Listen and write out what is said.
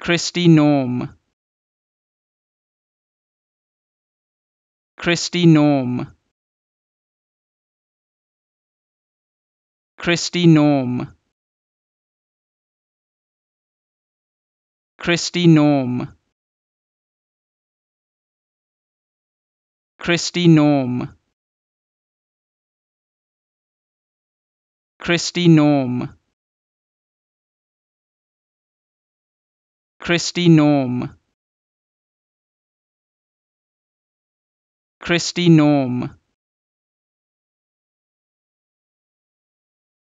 Christy Norm. Christy Norm. Christy Norm. Christy Norm. Christy Norm. Christy Norm. Christy Norm. Christy Norm.